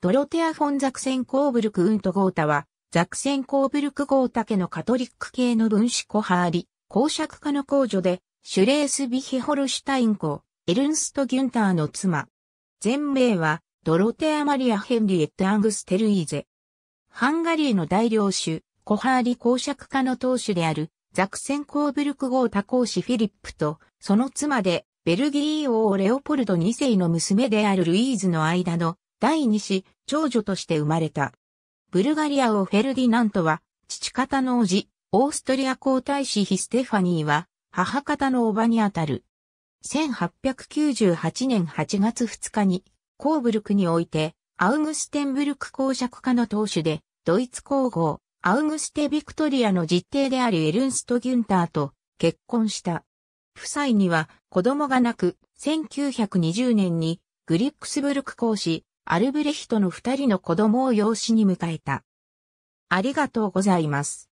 ドロテア・フォン・ザクセン・コーブルク・ウント・ゴータは、ザクセン・コーブルク・ゴータ家のカトリック系の分子コハーリ、公爵家の公女で、シュレース・ビヒホルシュタイン公、エルンスト・ギュンターの妻。全名は、ドロテア・マリア・ヘンリエット・アングステルイーゼ。ハンガリーの大領主、コハーリ公爵家の当主である、ザクセン・コーブルク・ゴータ公子フィリップと、その妻で、ベルギー王レオポルド2世の娘であるルイーズの間の第二子、長女として生まれた。ブルガリア王フェルディナントは、父方の王子、オーストリア皇太子ヒステファニーは、母方の叔母にあたる。1898年8月2日に、コーブルクにおいて、アウグステンブルク公爵家の当主で、ドイツ皇后、アウグステ・ビクトリアの実弟であるエルンスト・ギュンターと結婚した。夫妻には子供がなく、1920年にグリックスブルク公子、アルブレヒトの二人の子供を養子に迎えた。ありがとうございます。